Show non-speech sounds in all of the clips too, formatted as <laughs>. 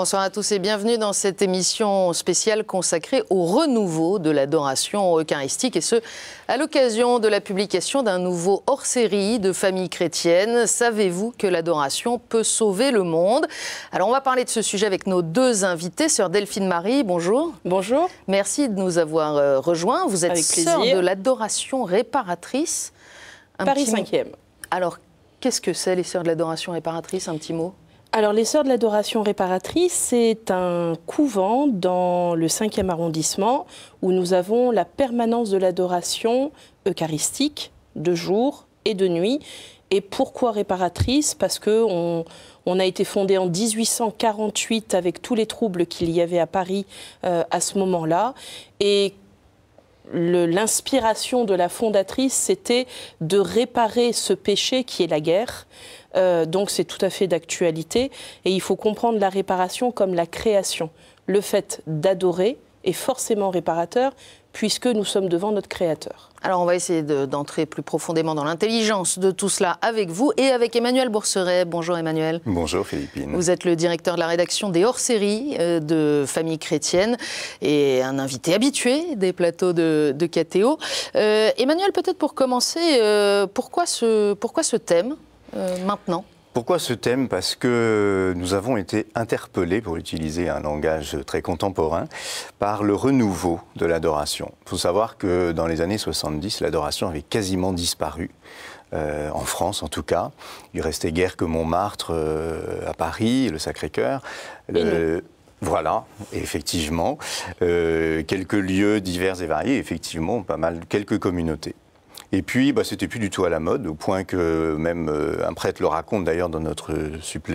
Bonsoir à tous et bienvenue dans cette émission spéciale consacrée au renouveau de l'adoration eucharistique et ce, à l'occasion de la publication d'un nouveau hors-série de Famille chrétienne. Savez-vous que l'adoration peut sauver le monde Alors on va parler de ce sujet avec nos deux invités. Sœur Delphine Marie, bonjour. Bonjour. Merci de nous avoir euh, rejoints. Vous êtes sœur de l'adoration réparatrice. Paris 5e. Alors, qu'est-ce que c'est les sœurs de l'adoration réparatrice Un petit mot alors les Sœurs de l'Adoration réparatrice, c'est un couvent dans le 5e arrondissement où nous avons la permanence de l'adoration eucharistique de jour et de nuit. Et pourquoi réparatrice Parce que on, a été fondé en 1848 avec tous les troubles qu'il y avait à Paris euh, à ce moment-là. Et l'inspiration de la fondatrice, c'était de réparer ce péché qui est la guerre, euh, donc c'est tout à fait d'actualité. Et il faut comprendre la réparation comme la création. Le fait d'adorer est forcément réparateur puisque nous sommes devant notre Créateur. Alors on va essayer d'entrer plus profondément dans l'intelligence de tout cela avec vous et avec Emmanuel Bourseret. Bonjour Emmanuel. Bonjour Philippine. Vous êtes le directeur de la rédaction des hors-séries euh, de Famille Chrétienne et un invité habitué des plateaux de, de KTO. Euh, Emmanuel, peut-être pour commencer, pourquoi, ce, pourquoi ce thème euh, maintenant pourquoi ce thème Parce que nous avons été interpellés, pour utiliser un langage très contemporain, par le renouveau de l'adoration. Il faut savoir que dans les années 70, l'adoration avait quasiment disparu. Euh, en France en tout cas. Il restait guère que Montmartre euh, à Paris, le Sacré-Cœur. voilà, effectivement, quelques lieux divers et variés, effectivement, pas mal, quelques communautés. Et puis, bah, c'était plus du tout à la mode, au point que même euh, un prêtre le raconte d'ailleurs dans notre,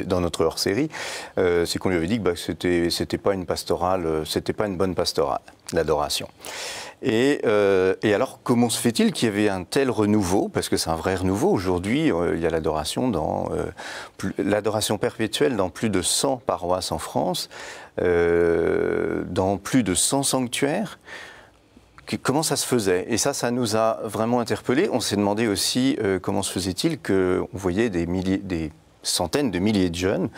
dans notre hors-série, euh, c'est qu'on lui avait dit que bah, c'était, c'était pas une pastorale, euh, c'était pas une bonne pastorale, l'adoration. Et, et, alors, comment se fait-il qu'il y avait un tel renouveau Parce que c'est un vrai renouveau. Aujourd'hui, il y a l'adoration dans l'adoration perpétuelle dans plus de 100 paroisses en France, dans plus de 100 sanctuaires comment ça se faisait. Et ça, ça nous a vraiment interpellés. On s'est demandé aussi euh, comment se faisait-il qu'on voyait des, centaines de milliers de jeunes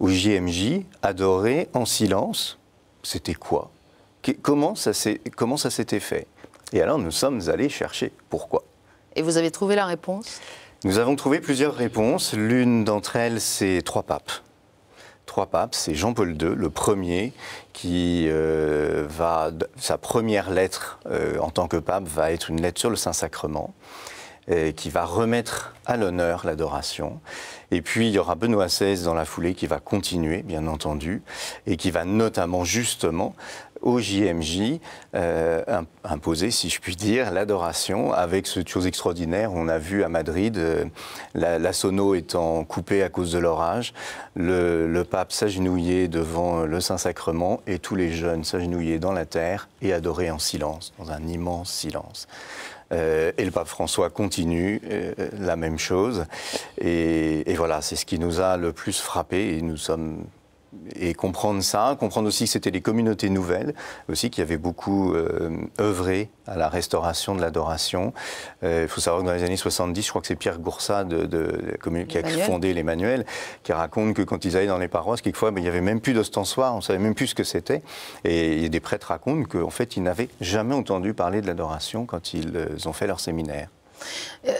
au JMJ adorés en silence. C'était quoi Comment ça s'était fait Et alors, nous sommes allés chercher pourquoi. Et vous avez trouvé la réponse Nous avons trouvé plusieurs réponses. L'une d'entre elles, c'est trois papes papes, c'est Jean-Paul II, le premier, qui euh, va, sa première lettre euh, en tant que pape va être une lettre sur le Saint-Sacrement, euh, qui va remettre à l'honneur l'adoration. Et puis il y aura Benoît XVI dans la foulée qui va continuer, bien entendu, et qui va notamment justement au JMJ euh, imposer, si je puis dire, l'adoration avec cette chose extraordinaire. On a vu à Madrid euh, la, la sono étant coupée à cause de l'orage, le, pape s'agenouiller devant euh, le Saint-Sacrement et tous les jeunes s'agenouiller dans la terre et adorer en silence, dans un immense silence. et le pape François continue la même chose. Et, voilà, c'est ce qui nous a le plus frappé et nous sommes et comprendre ça, comprendre aussi que c'était les communautés nouvelles, aussi qui avaient beaucoup euh, œuvré à la restauration de l'adoration. Euh, il faut savoir que dans les années 70, je crois que c'est Pierre Goursat de, qui a fondé les manuels, qui raconte que quand ils allaient dans les paroisses, quelquefois, ben, il n'y avait même plus d'ostensoir, on ne savait même plus ce que c'était. Et, et, des prêtres racontent qu'en fait, ils n'avaient jamais entendu parler de l'adoration quand ils euh, ont fait leur séminaire. Euh,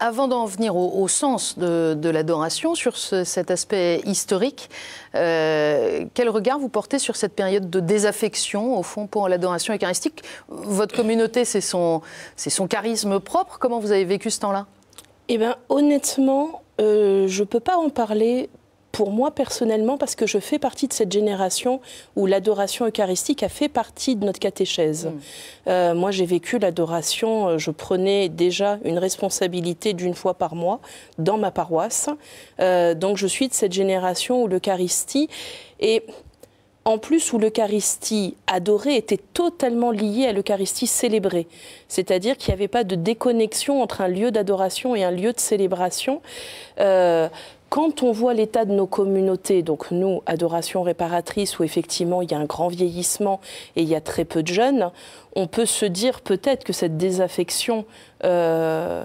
avant d'en venir au, sens de, l'adoration, sur cet aspect historique, euh, quel regard vous portez sur cette période de désaffection, au fond, pour l'adoration eucharistique Votre communauté, c'est son, son charisme propre. Comment vous avez vécu ce temps-là Eh bien, honnêtement, euh, je ne peux pas en parler pour moi personnellement, parce que je fais partie de cette génération où l'adoration eucharistique a fait partie de notre catéchèse. Mm. Euh, moi, j'ai vécu l'adoration, euh, je prenais déjà une responsabilité d'une fois par mois dans ma paroisse. Euh, donc, je suis de cette génération où l'Eucharistie Et en plus où l'Eucharistie adorée était totalement liée à l'Eucharistie célébrée. C'est-à-dire qu'il n'y avait pas de déconnexion entre un lieu d'adoration et un lieu de célébration. Quand on voit l'état de nos communautés, donc nous, adoration réparatrice, où effectivement il y a un grand vieillissement et il y a très peu de jeunes, on peut se dire peut-être que cette désaffection euh,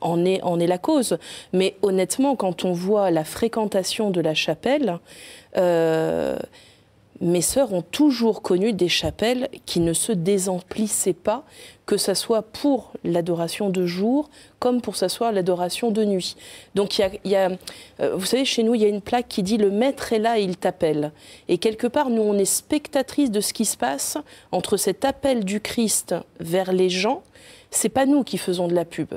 en, est, la cause. Mais honnêtement, quand on voit la fréquentation de la chapelle, euh, mes sœurs ont toujours connu des chapelles qui ne se désemplissaient pas, que ce soit pour l'adoration de jour comme pour s'asseoir soit l'adoration de nuit. Donc, il y euh, vous savez, chez nous, il y a une plaque qui dit le maître est là et il t'appelle. Et quelque part, nous, on est spectatrices de ce qui se passe entre cet appel du Christ vers les gens. C'est pas nous qui faisons de la pub.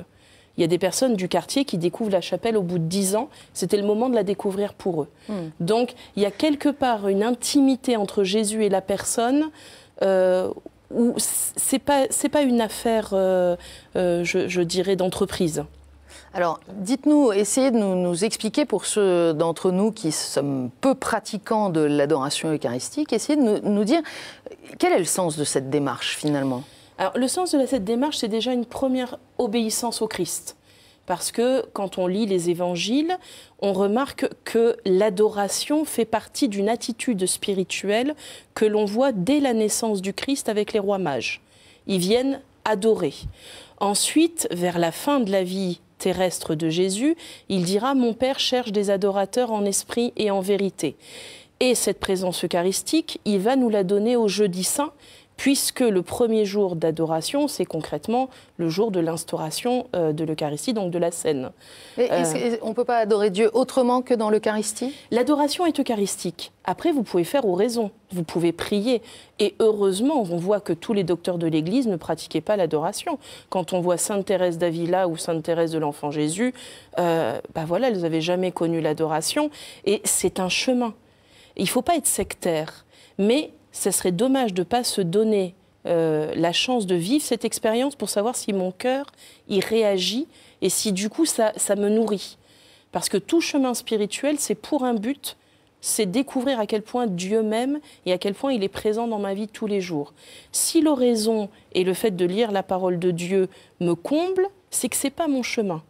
Il y a des personnes du quartier qui découvrent la chapelle au bout de dix ans. C'était le moment de la découvrir pour eux. Hmm. Donc il y a quelque part une intimité entre Jésus et la personne. Euh, où c'est pas pas une affaire, euh, euh, je, dirais, d'entreprise. Alors, dites-nous, essayez de nous, expliquer pour ceux d'entre nous qui sommes peu pratiquants de l'adoration eucharistique, essayez de nous, dire quel est le sens de cette démarche finalement le sens de cette démarche, c'est déjà une première obéissance au Christ. Parce que quand on lit les évangiles, on remarque que l'adoration fait partie d'une attitude spirituelle que l'on voit dès la naissance du Christ avec les rois mages. Ils viennent adorer. Ensuite, vers la fin de la vie terrestre de Jésus, il dira Mon Père cherche des adorateurs en esprit et en vérité. Et cette présence eucharistique, il va nous la donner au jeudi saint, puisque le premier jour d'adoration, c'est concrètement le jour de l'instauration euh, de l'Eucharistie, donc de la scène. Euh, on ne peut pas adorer Dieu autrement que dans l'Eucharistie L'adoration est eucharistique. Après, vous pouvez faire oraison, vous pouvez prier. Et heureusement, on voit que tous les docteurs de l'Église ne pratiquaient pas l'adoration. Quand on voit Sainte Thérèse d'Avila ou Sainte Thérèse de l'Enfant Jésus, euh, bah voilà, elles n'avaient jamais connu l'adoration. Et c'est un chemin. Il ne faut pas être sectaire. Mais ce serait dommage de ne pas se donner euh, la chance de vivre cette expérience pour savoir si mon cœur y réagit et si du coup ça, ça me nourrit. Parce que tout chemin spirituel, c'est pour un but, c'est découvrir à quel point Dieu m'aime et à quel point il est présent dans ma vie tous les jours. Si l'oraison et le fait de lire la parole de Dieu me comblent, c'est que ce n'est pas mon chemin.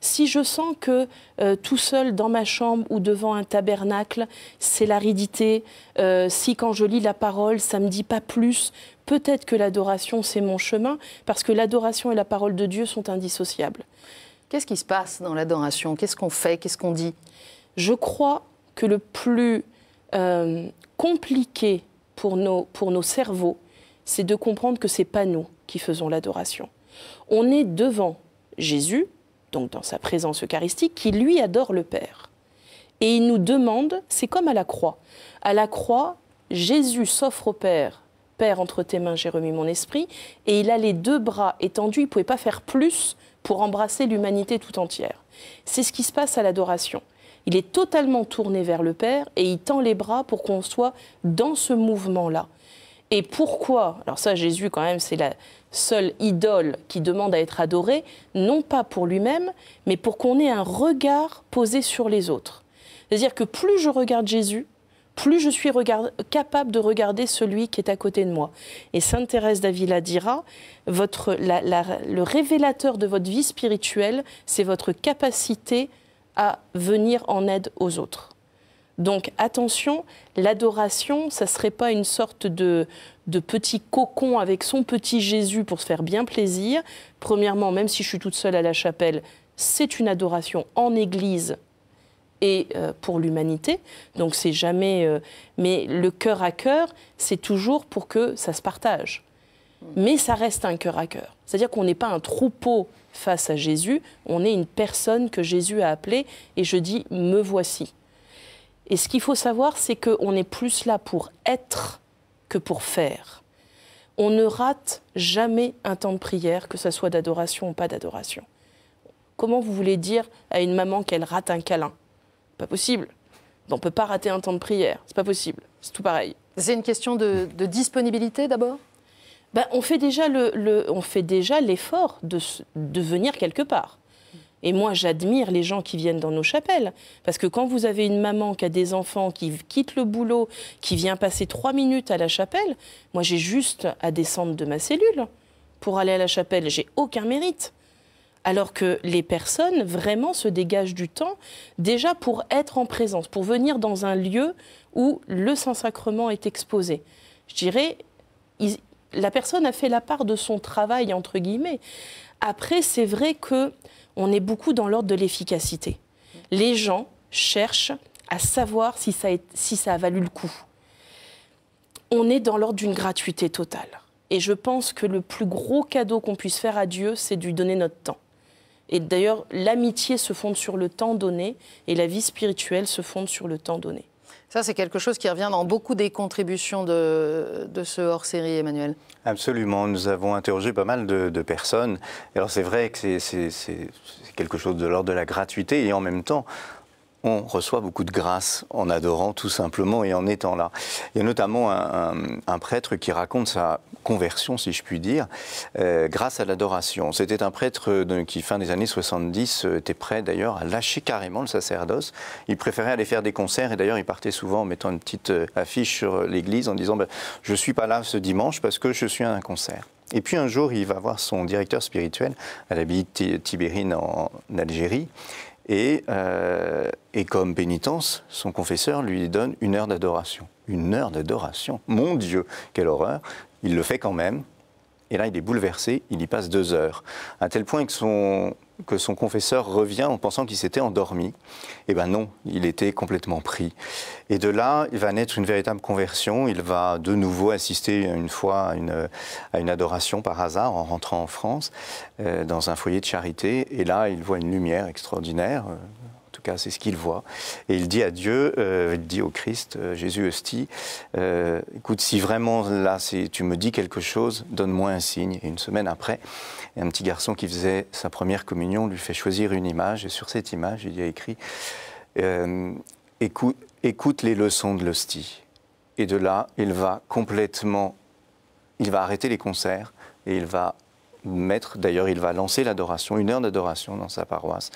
Si je sens que euh, tout seul dans ma chambre ou devant un tabernacle, c'est l'aridité, euh, si quand je lis la parole, ça ne me dit pas plus, peut-être que l'adoration, c'est mon chemin, parce que l'adoration et la parole de Dieu sont indissociables. Qu'est-ce qui se passe dans l'adoration Qu'est-ce qu'on fait Qu'est-ce qu'on dit Je crois que le plus euh, compliqué pour nos, pour nos cerveaux, c'est de comprendre que c'est pas nous qui faisons l'adoration. On est devant Jésus, donc dans sa présence eucharistique, qui lui adore le Père. Et il nous demande, c'est comme à la croix. À la croix, Jésus s'offre au Père. Père, entre tes mains, j'ai remis mon esprit. Et il a les deux bras étendus. Il ne pouvait pas faire plus pour embrasser l'humanité tout entière. C'est ce qui se passe à l'adoration. Il est totalement tourné vers le Père et il tend les bras pour qu'on soit dans ce mouvement-là. Et pourquoi Alors ça, Jésus, quand même, c'est la, seule idole qui demande à être adorée, non pas pour lui-même, mais pour qu'on ait un regard posé sur les autres. C'est-à-dire que plus je regarde Jésus, plus je suis capable de regarder celui qui est à côté de moi. Et Sainte Thérèse d'Avila dira, votre, le révélateur de votre vie spirituelle, c'est votre capacité à venir en aide aux autres. Donc attention, l'adoration, ça ne serait pas une sorte de, petit cocon avec son petit Jésus pour se faire bien plaisir. Premièrement, même si je suis toute seule à la chapelle, c'est une adoration en Église et euh, pour l'humanité. Donc c'est jamais... Euh, mais le cœur à cœur, c'est toujours pour que ça se partage. Mais ça reste un cœur à cœur. C'est-à-dire qu'on n'est pas un troupeau face à Jésus, on est une personne que Jésus a appelée et je dis, me voici. Et ce qu'il faut savoir, c'est qu'on est plus là pour être que pour faire. On ne rate jamais un temps de prière, que ce soit d'adoration ou pas d'adoration. Comment vous voulez dire à une maman qu'elle rate un câlin Pas possible. On ne peut pas rater un temps de prière. C'est pas possible. C'est tout pareil. C'est une question de, disponibilité d'abord ben, on fait déjà l'effort de, de venir quelque part. Et moi, j'admire les gens qui viennent dans nos chapelles. Parce que quand vous avez une maman qui a des enfants, qui quitte le boulot, qui vient passer trois minutes à la chapelle, moi, j'ai juste à descendre de ma cellule pour aller à la chapelle. J'ai aucun mérite. Alors que les personnes vraiment se dégagent du temps déjà pour être en présence, pour venir dans un lieu où le Saint-Sacrement est exposé. Je dirais, la personne a fait la part de son travail, entre guillemets. Après, c'est vrai que on est beaucoup dans l'ordre de l'efficacité. Les gens cherchent à savoir si ça, si ça a valu le coup. On est dans l'ordre d'une gratuité totale. Et je pense que le plus gros cadeau qu'on puisse faire à Dieu, c'est de lui donner notre temps. Et d'ailleurs, l'amitié se fonde sur le temps donné et la vie spirituelle se fonde sur le temps donné. Ça, c'est quelque chose qui revient dans beaucoup des contributions de, ce hors-série, Emmanuel. Absolument. Nous avons interrogé pas mal de, de personnes. Alors, c'est vrai que c'est quelque chose de l'ordre de la gratuité et en même temps, on reçoit beaucoup de grâce en adorant tout simplement et en étant là. Il y a notamment un, prêtre qui raconte sa conversion, si je puis dire, euh, grâce à l'adoration. C'était un prêtre qui, fin des années 70, euh, était prêt d'ailleurs à lâcher carrément le sacerdoce. Il préférait aller faire des concerts et d'ailleurs il partait souvent en mettant une petite euh, affiche sur l'église en disant ben, Je ne suis pas là ce dimanche parce que je suis à un concert ». Et puis un jour, il va voir son directeur spirituel à l'abbaye Tibérine en Algérie euh, et, comme pénitence, son confesseur lui donne une heure d'adoration. Une heure d'adoration Mon Dieu, quelle horreur Il le fait quand même. Et là, il est bouleversé, il y passe deux heures. À tel point que son, que son confesseur revient en pensant qu'il s'était endormi. Eh bien non, il était complètement pris. Et de là, il va naître une véritable conversion. Il va de nouveau assister une fois à une, adoration par hasard en rentrant en France, euh, dans un foyer de charité. Et là, il voit une lumière extraordinaire, euh, c'est ce qu'il voit. Et il dit à Dieu, euh, il dit au Christ, euh, Jésus hostie, euh, écoute, si vraiment là, si tu me dis quelque chose, donne-moi un signe. Et une semaine après, un petit garçon qui faisait sa première communion lui fait choisir une image, et sur cette image, il y a écrit, écoute, écoute les leçons de l'hostie. Et de là, il va complètement, il va arrêter les concerts, et il va mettre, d'ailleurs il va lancer l'adoration, une heure d'adoration dans sa paroisse,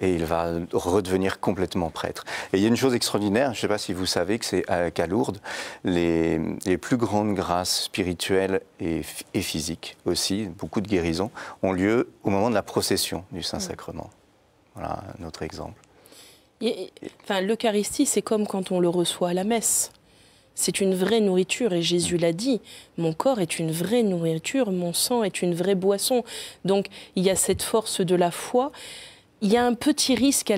et il va redevenir complètement prêtre. Et il y a une chose extraordinaire, je ne sais pas si vous savez que c'est qu'à Lourdes, les, plus grandes grâces spirituelles et, physiques aussi, beaucoup de guérisons, ont lieu au moment de la procession du Saint-Sacrement. Mm. Voilà un autre exemple. enfin, L'Eucharistie, c'est comme quand on le reçoit à la messe. C'est une vraie nourriture et Jésus l'a dit, mon corps est une vraie nourriture, mon sang est une vraie boisson. Donc il y a cette force de la foi il y a un petit risque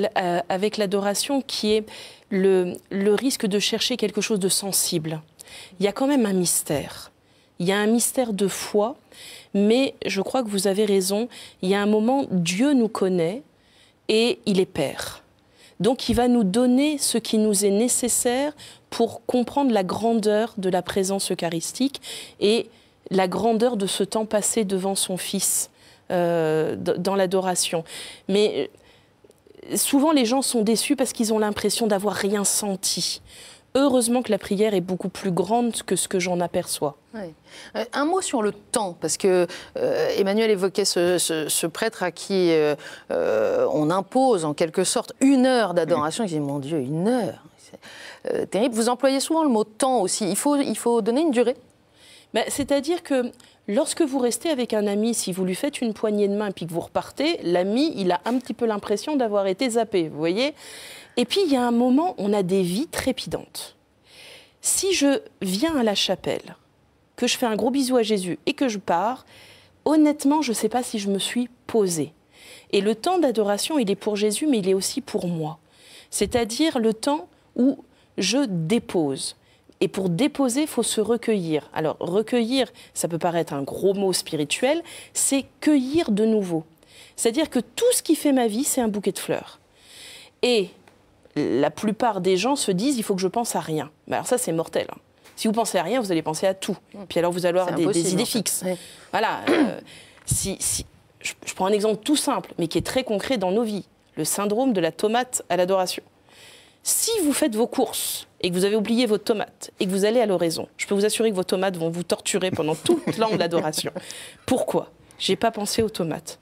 avec l'adoration qui est le, risque de chercher quelque chose de sensible. Il y a quand même un mystère. Il y a un mystère de foi, mais je crois que vous avez raison. Il y a un moment, Dieu nous connaît et il est Père. Donc il va nous donner ce qui nous est nécessaire pour comprendre la grandeur de la présence eucharistique et la grandeur de ce temps passé devant son Fils. Euh, dans l'adoration. Mais euh, souvent les gens sont déçus parce qu'ils ont l'impression d'avoir rien senti. Heureusement que la prière est beaucoup plus grande que ce que j'en aperçois. Euh, un mot sur le temps, parce que Emmanuel évoquait ce, prêtre à qui on impose en quelque sorte une heure d'adoration. Il dit, mon Dieu, une heure terrible. Vous employez souvent le mot temps aussi. Il faut, il faut donner une durée bah, C'est-à-dire que Lorsque vous restez avec un ami, si vous lui faites une poignée de main et puis que vous repartez, l'ami, il a un petit peu l'impression d'avoir été zappé, vous voyez Et puis, il y a un moment, on a des vies trépidantes. Si je viens à la chapelle, que je fais un gros bisou à Jésus et que je pars, honnêtement, je ne sais pas si je me suis posée. Et le temps d'adoration, il est pour Jésus, mais il est aussi pour moi. C'est-à-dire le temps où je dépose, et pour déposer, il faut se recueillir. Alors, recueillir, ça peut paraître un gros mot spirituel, c'est cueillir de nouveau. C'est-à-dire que tout ce qui fait ma vie, c'est un bouquet de fleurs. Et la plupart des gens se disent, il faut que je pense à rien. Mais bah, alors ça, c'est mortel. Hein. Si vous pensez à rien, vous allez penser à tout. Mm. Puis alors, vous allez avoir des, idées fixes. Voilà. Euh, si, je prends un exemple tout simple, mais qui est très concret dans nos vies. Le syndrome de la tomate à l'adoration. Si vous faites vos courses et que vous avez oublié vos tomates et que vous allez à l'oraison, je peux vous assurer que vos tomates vont vous torturer pendant toute l'an de l'adoration. Pourquoi J'ai pas pensé aux tomates.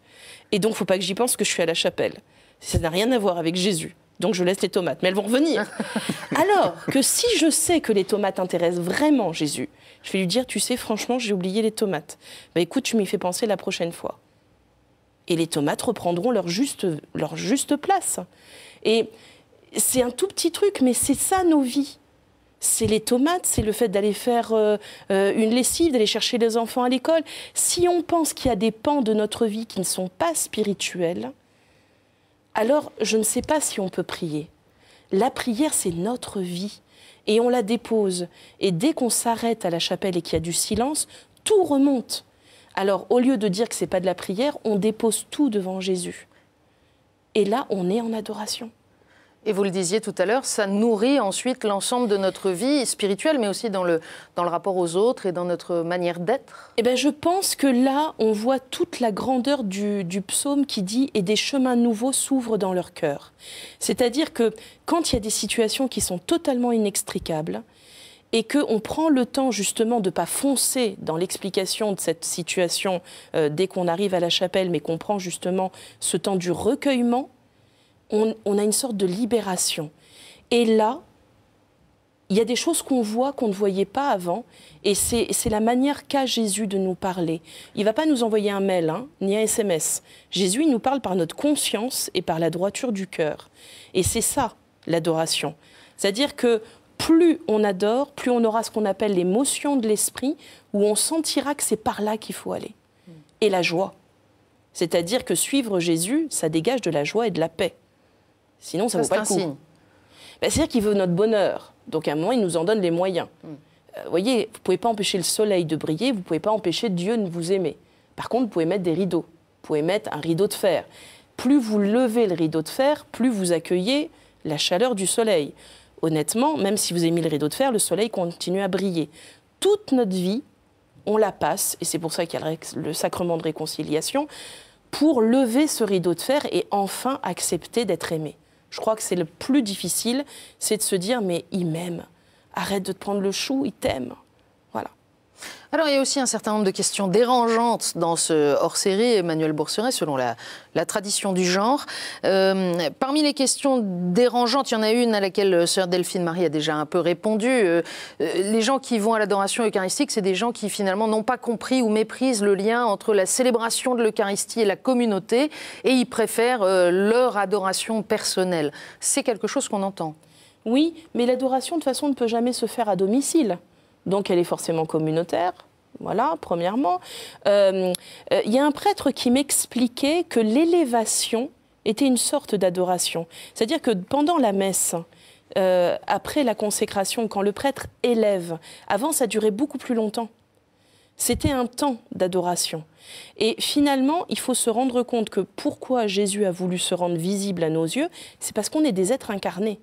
Et donc, faut pas que j'y pense que je suis à la chapelle. Ça n'a rien à voir avec Jésus. Donc je laisse les tomates, mais elles vont revenir. <laughs> Alors que si je sais que les tomates intéressent vraiment Jésus, je vais lui dire, tu sais, franchement, j'ai oublié les tomates. Bah écoute, tu m'y fais penser la prochaine fois. Et les tomates reprendront leur juste, leur juste place. Et c'est un tout petit truc, mais c'est ça nos vies. C'est les tomates, c'est le fait d'aller faire euh, euh, une lessive, d'aller chercher les enfants à l'école. Si on pense qu'il y a des pans de notre vie qui ne sont pas spirituels, alors je ne sais pas si on peut prier. La prière, c'est notre vie. Et on la dépose. Et dès qu'on s'arrête à la chapelle et qu'il y a du silence, tout remonte. Alors, au lieu de dire que ce n'est pas de la prière, on dépose tout devant Jésus. Et là, on est en adoration. Et vous le disiez tout à l'heure, ça nourrit ensuite l'ensemble de notre vie spirituelle, mais aussi dans le, dans le rapport aux autres et dans notre manière d'être Eh bien, je pense que là, on voit toute la grandeur du, psaume qui dit « Et des chemins nouveaux s'ouvrent dans leur cœur ». C'est-à-dire que quand il y a des situations qui sont totalement inextricables, et qu'on prend le temps justement de ne pas foncer dans l'explication de cette situation euh, dès qu'on arrive à la chapelle, mais qu'on prend justement ce temps du recueillement, on, a une sorte de libération. Et là, il y a des choses qu'on voit qu'on ne voyait pas avant, et c'est la manière qu'a Jésus de nous parler. Il ne va pas nous envoyer un mail, hein, ni un SMS. Jésus il nous parle par notre conscience et par la droiture du cœur. Et c'est ça, l'adoration. C'est-à-dire que plus on adore, plus on aura ce qu'on appelle l'émotion de l'esprit, où on sentira que c'est par là qu'il faut aller. Et la joie. C'est-à-dire que suivre Jésus, ça dégage de la joie et de la paix. Sinon, ça ne vaut pas le coup. Bah, c'est-à-dire qu'il veut notre bonheur. Donc, à un moment, il nous en donne les moyens. Mm. Euh, vous voyez, vous ne pouvez pas empêcher le soleil de briller, vous ne pouvez pas empêcher Dieu de vous aimer. Par contre, vous pouvez mettre des rideaux. Vous pouvez mettre un rideau de fer. Plus vous levez le rideau de fer, plus vous accueillez la chaleur du soleil. Honnêtement, même si vous avez mis le rideau de fer, le soleil continue à briller. Toute notre vie, on la passe, et c'est pour ça qu'il y a le sacrement de réconciliation, pour lever ce rideau de fer et enfin accepter d'être aimé je crois que c'est le plus difficile, c'est de se dire mais il m'aime. Arrête de te prendre le chou, il t'aime. Alors il y a aussi un certain nombre de questions dérangeantes dans ce hors-série, Emmanuel Bourseret, selon la, tradition du genre. Euh, parmi les questions dérangeantes, il y en a une à laquelle euh, sœur Delphine Marie a déjà un peu répondu. Euh, les gens qui vont à l'adoration eucharistique, c'est des gens qui finalement n'ont pas compris ou méprisent le lien entre la célébration de l'Eucharistie et la communauté, et ils préfèrent leur adoration personnelle. C'est quelque chose qu'on entend. Oui, mais l'adoration de toute façon ne peut jamais se faire à domicile donc elle est forcément communautaire. Voilà, premièrement. Euh, euh, il y a un prêtre qui m'expliquait que l'élévation était une sorte d'adoration. C'est-à-dire que pendant la messe, euh, après la consécration, quand le prêtre élève, avant ça durait beaucoup plus longtemps. C'était un temps d'adoration. Et finalement, il faut se rendre compte que pourquoi Jésus a voulu se rendre visible à nos yeux, c'est parce qu'on est des êtres incarnés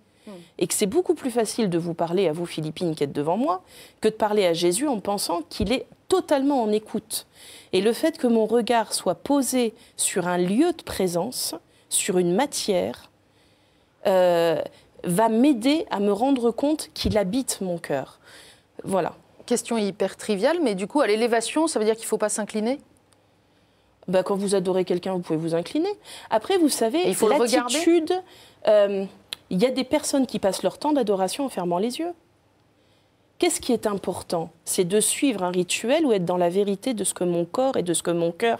et que c'est beaucoup plus facile de vous parler à vous, Philippines, qui êtes devant moi, que de parler à Jésus en pensant qu'il est totalement en écoute. Et le fait que mon regard soit posé sur un lieu de présence, sur une matière, euh, va m'aider à me rendre compte qu'il habite mon cœur. Voilà. Question hyper triviale, mais du coup, à l'élévation, ça veut dire qu'il ne faut pas s'incliner bah, Quand vous adorez quelqu'un, vous pouvez vous incliner. Après, vous savez, l'attitude... Euh, il y a des personnes qui passent leur temps d'adoration en fermant les yeux. Qu'est-ce qui est important C'est de suivre un rituel ou être dans la vérité de ce que mon corps et de ce que mon cœur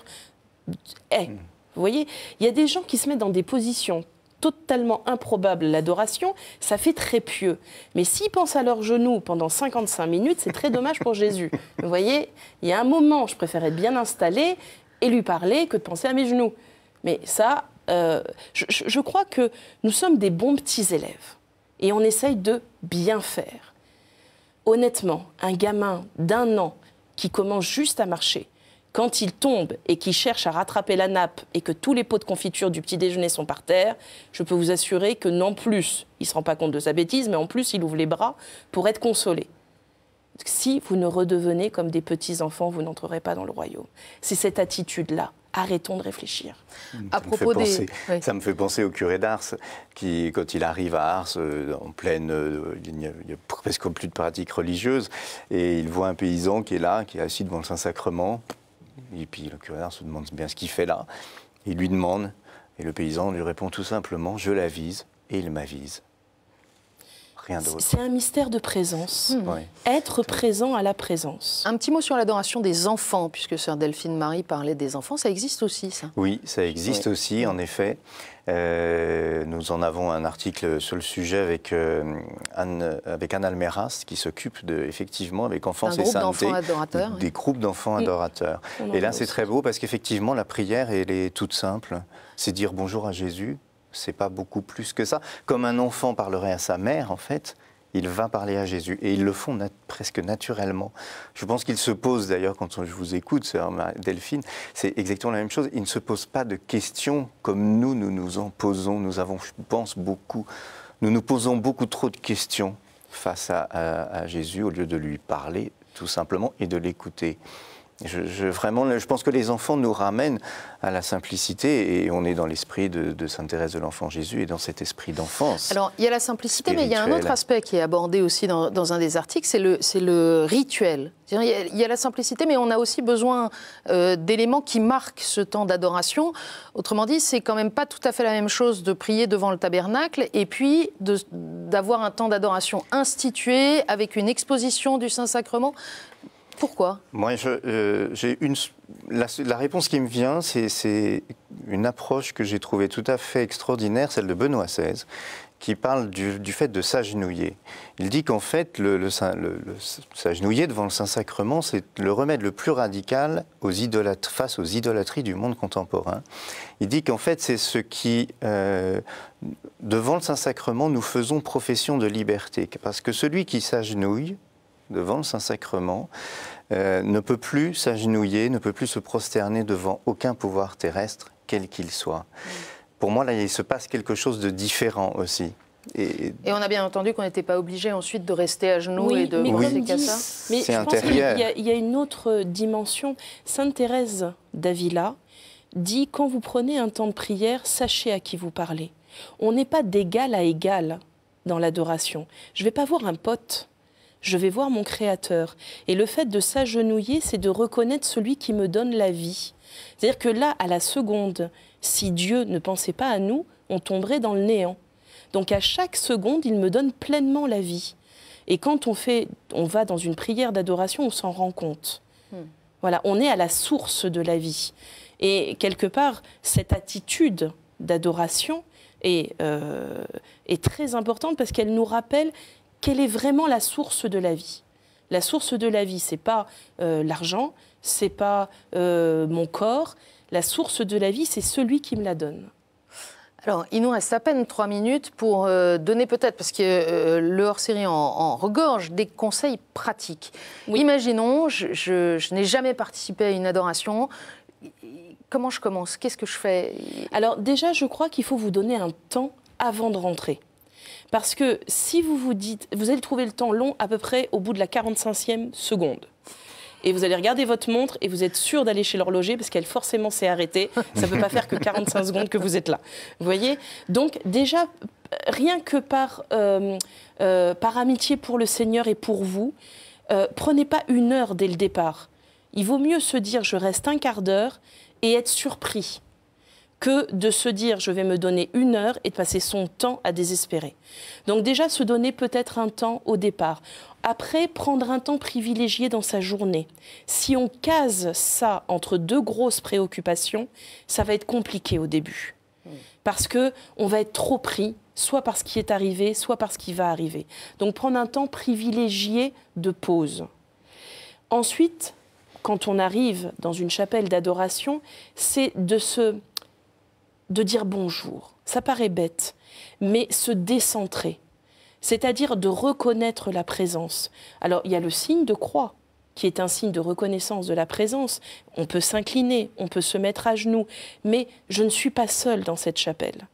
est. Hmm. Vous voyez, il y a des gens qui se mettent dans des positions totalement improbables. L'adoration, ça fait très pieux. Mais s'ils pensent à leurs genoux pendant 55 minutes, c'est très dommage pour Jésus. <laughs> Vous voyez, il y a un moment, je préférais être bien installé et lui parler que de penser à mes genoux. Mais ça, euh, je, je crois que nous sommes des bons petits élèves et on essaye de bien faire. Honnêtement, un gamin d'un an qui commence juste à marcher, quand il tombe et qui cherche à rattraper la nappe et que tous les pots de confiture du petit déjeuner sont par terre, je peux vous assurer que non plus, il ne se rend pas compte de sa bêtise, mais en plus, il ouvre les bras pour être consolé. Si vous ne redevenez comme des petits enfants, vous n'entrerez pas dans le royaume. C'est cette attitude-là arrêtons de réfléchir. À ça propos me fait penser, Ça me fait penser au curé d'Ars, qui, quand il arrive à Ars, euh, en pleine. Euh, il n'y a, a, presque plus de pratiques religieuses, et il voit un paysan qui est là, qui est assis devant le Saint-Sacrement. Et puis le curé d'Ars se demande bien ce qu'il fait là. Il lui demande, et le paysan lui répond tout simplement Je l'avise, et il m'avise. C'est un mystère de présence. Hmm. Être présent à la présence. Un petit mot sur l'adoration des enfants, puisque sœur Delphine Marie parlait des enfants, ça existe aussi, ça Oui, ça existe aussi, en effet. Euh, nous en avons un article sur le sujet avec euh, Anne, avec Almeras qui s'occupe de, effectivement avec Enfants et sainteté des groupes d'enfants adorateurs. Et là c'est très beau parce qu'effectivement la prière elle est toute simple, c'est dire bonjour à Jésus c'est pas beaucoup plus que ça. Comme un enfant parlerait à sa mère, en fait, il va parler à Jésus. Et ils le font presque naturellement. Je pense qu'ils se posent, d'ailleurs, quand je vous écoute, Delphine, c'est exactement la même chose. Ils ne se posent pas de questions comme nous, nous nous en posons. Nous avons, je pense, beaucoup. Nous nous posons beaucoup trop de questions face à Jésus au lieu de lui parler, tout simplement, et de l'écouter. Je, vraiment, je pense que les enfants nous ramènent à la simplicité et on est dans l'esprit de, Sainte Thérèse de l'Enfant Jésus et dans cet esprit d'enfance. Alors, il y a la simplicité, mais il y a un autre aspect qui est abordé aussi dans, un des articles, c'est le, rituel. Il y, a, la simplicité, mais on a aussi besoin euh, d'éléments qui marquent ce temps d'adoration. Autrement dit, c'est quand même pas tout à fait la même chose de prier devant le tabernacle et puis d'avoir un temps d'adoration institué avec une exposition du Saint-Sacrement. Pourquoi Moi, euh, j'ai une. La, réponse qui me vient, c'est une approche que j'ai trouvée tout à fait extraordinaire, celle de Benoît XVI, qui parle du, fait de s'agenouiller. Il dit qu'en fait, le, le, s'agenouiller devant le Saint-Sacrement, c'est le remède le plus radical aux face aux idolâtries du monde contemporain. Il dit qu'en fait, c'est ce qui, euh, devant le Saint-Sacrement, nous faisons profession de liberté, parce que celui qui s'agenouille devant le Saint-Sacrement, euh, ne peut plus s'agenouiller, ne peut plus se prosterner devant aucun pouvoir terrestre, quel qu'il soit. Pour moi, là, il se passe quelque chose de différent aussi. Et, on a bien entendu qu'on n'était pas obligé ensuite de rester à genoux et de oui. ça. Mais je pense qu'il y, y, a une autre dimension. Sainte Thérèse d'Avila dit quand vous prenez un temps de prière, sachez à qui vous parlez. On n'est pas d'égal à égal dans l'adoration. Je ne vais pas voir un pote je vais voir mon Créateur. Et le fait de s'agenouiller, c'est de reconnaître celui qui me donne la vie. C'est-à-dire que là, à la seconde, si Dieu ne pensait pas à nous, on tomberait dans le néant. Donc à chaque seconde, il me donne pleinement la vie. Et quand on fait, on va dans une prière d'adoration, on s'en rend compte. Hmm. Voilà, on est à la source de la vie. Et quelque part, cette attitude d'adoration est euh, très importante parce qu'elle nous rappelle quelle est vraiment la source de la vie La source de la vie, ce n'est pas euh, l'argent, l'argent, n'est pas euh, mon corps. La source de la vie, c'est celui qui me la donne. Alors, il nous reste à peine trois minutes pour euh, donner peut-être, parce que le hors-série en, regorge, des conseils pratiques. Imaginons, je n'ai jamais participé à une adoration. Comment je commence Qu'est-ce que je fais Alors déjà, je crois qu'il faut vous donner un temps avant de rentrer. Parce que si vous vous dites, vous allez trouver le temps long à peu près au bout de la 45e seconde. Et vous allez regarder votre montre et vous êtes sûr d'aller chez l'horloger parce qu'elle forcément s'est arrêtée. Ça ne peut pas faire que 45 secondes que vous êtes là. Vous voyez Donc déjà, rien que par, euh, euh, par amitié pour le Seigneur et pour vous, euh, prenez pas une heure dès le départ. Il vaut mieux se dire je reste un quart d'heure et être surpris que de se dire je vais me donner une heure et de passer son temps à désespérer. Donc déjà se donner peut-être un temps au départ. Après, prendre un temps privilégié dans sa journée. Si on case ça entre deux grosses préoccupations, ça va être compliqué au début. Parce que on va être trop pris, soit par ce qui est arrivé, soit par ce qui va arriver. Donc prendre un temps privilégié de pause. Ensuite, quand on arrive dans une chapelle d'adoration, c'est de se de dire bonjour. Ça paraît bête, mais se décentrer, c'est-à-dire de reconnaître la présence. Alors, il y a le signe de croix qui est un signe de reconnaissance de la présence. On peut s'incliner, on peut se mettre à genoux, mais je ne suis pas seul dans cette chapelle.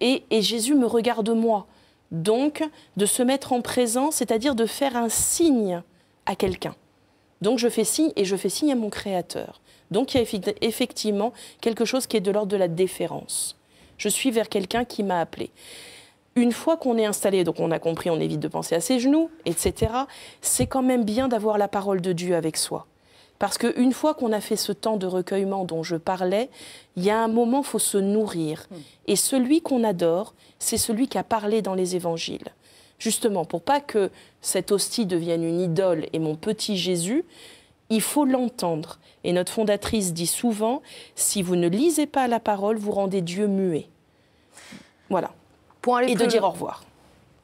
Et, et Jésus me regarde moi. Donc, de se mettre en présence, c'est-à-dire de faire un signe à quelqu'un. Donc, je fais signe et je fais signe à mon Créateur. Donc il y a effectivement quelque chose qui est de l'ordre de la déférence. Je suis vers quelqu'un qui m'a appelé. Une fois qu'on est installé, donc on a compris, on évite de penser à ses genoux, etc., c'est quand même bien d'avoir la parole de Dieu avec soi. Parce qu'une fois qu'on a fait ce temps de recueillement dont je parlais, il y a un moment, faut se nourrir. Hmm. Et celui qu'on adore, c'est celui qui a parlé dans les évangiles justement pour pas que cette hostie devienne une idole et mon petit Jésus, il faut l'entendre. Et notre fondatrice dit souvent, si vous ne lisez pas la parole, vous rendez Dieu muet. Voilà. Pour aller et de dire au revoir.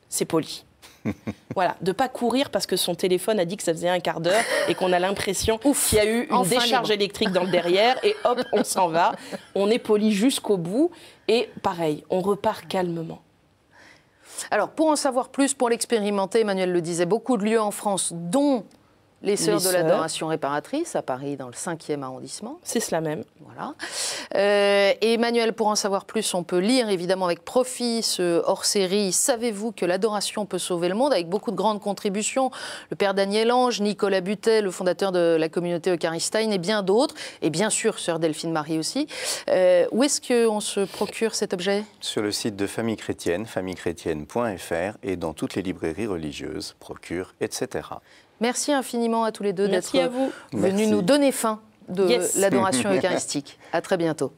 C'est poli. <laughs> voilà, de pas courir parce que son téléphone a dit que ça faisait un quart d'heure et qu'on a l'impression <laughs> qu'il y a eu une décharge électrique dans le derrière et hop, on s'en va. On est poli jusqu'au bout et pareil, on repart calmement. Alors, pour en savoir plus, pour l'expérimenter, Emmanuel le disait, beaucoup de lieux en France, dont les Sœurs de l'Adoration réparatrice à Paris, dans le 5e arrondissement. C'est cela même. Voilà. Euh, et Emmanuel, pour en savoir plus, on peut lire évidemment avec profit ce hors-série Savez-vous que l'adoration peut sauver le monde avec beaucoup de grandes contributions. Le père Daniel Ange, Nicolas Butet, le fondateur de la communauté Eucharistine et bien d'autres. Et bien sûr, Sœur Delphine Marie aussi. Euh, où est-ce qu'on se procure cet objet Sur le site de Famille Chrétienne, famillechrétienne.fr et dans toutes les librairies religieuses, procure, etc. Merci infiniment à tous les deux d'être venus nous donner fin de l'adoration eucharistique. À très bientôt.